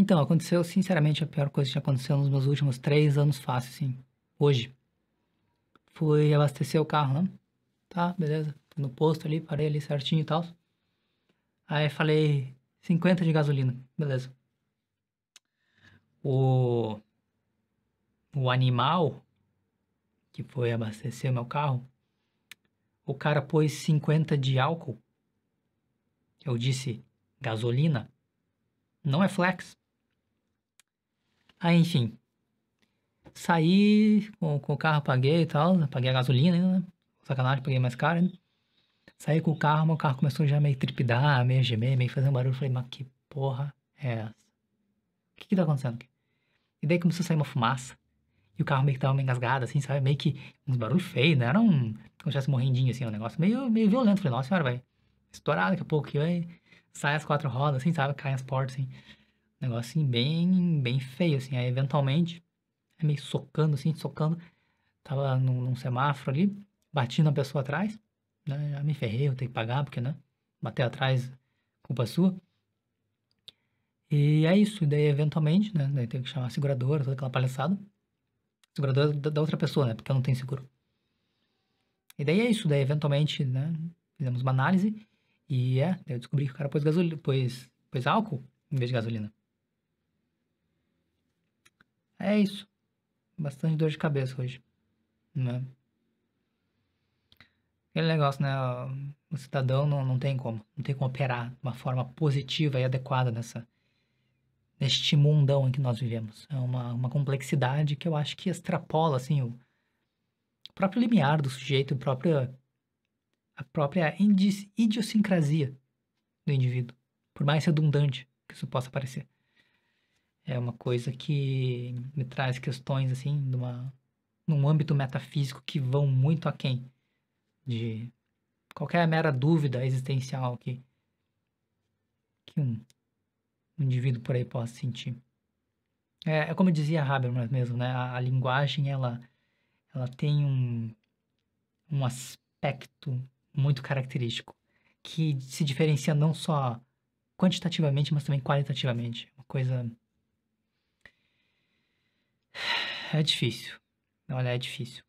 Então, aconteceu, sinceramente, a pior coisa que já aconteceu nos meus últimos três anos fácil, assim. Hoje. Fui abastecer o carro, né? Tá, beleza. Fui no posto ali, parei ali certinho e tal. Aí falei 50 de gasolina. Beleza. O... O animal que foi abastecer o meu carro, o cara pôs 50 de álcool. Eu disse, gasolina? Não é flex. Aí, enfim. Saí com, com o carro, paguei e tal. Paguei a gasolina ainda, né? Sacanagem, paguei mais caro, né? Saí com o carro, meu o carro começou já meio tripidar, meio gemer, meio fazer um barulho. Falei, mas que porra é essa? O que que tá acontecendo aqui? E daí começou a sair uma fumaça. E o carro meio que tava meio engasgado, assim, sabe? Meio que uns barulhos feios, né? Era um. Como se morrendinho, assim, um negócio meio, meio violento. Falei, nossa senhora, vai estourar daqui a pouco. E aí sai as quatro rodas, assim, sabe? Caem as portas, assim negócio assim, bem, bem feio, assim. Aí, eventualmente, né, meio socando, assim, socando. Tava num, num semáforo ali, batindo a pessoa atrás, né? Já ah, me ferrei, eu tenho que pagar, porque, né? Bater atrás, culpa sua. E é isso. E daí, eventualmente, né? Daí tem que chamar a seguradora, toda aquela palhaçada. Seguradora da, da outra pessoa, né? Porque eu não tenho seguro. E daí é isso. Daí, eventualmente, né? Fizemos uma análise. E é, daí eu descobri que o cara pôs gasolina, pôs, pôs álcool em vez de gasolina. É isso. Bastante dor de cabeça hoje. Né? Aquele negócio, né? O cidadão não, não tem como. Não tem como operar de uma forma positiva e adequada nessa, neste mundão em que nós vivemos. É uma, uma complexidade que eu acho que extrapola, assim, o próprio limiar do sujeito, a própria a própria idiosincrasia do indivíduo. Por mais redundante que isso possa parecer. É uma coisa que me traz questões, assim, numa, num âmbito metafísico que vão muito aquém de qualquer mera dúvida existencial que, que um, um indivíduo por aí possa sentir. É, é como dizia Habermas mesmo, né? A, a linguagem, ela, ela tem um, um aspecto muito característico que se diferencia não só quantitativamente, mas também qualitativamente. Uma coisa é difícil. Olha, é difícil.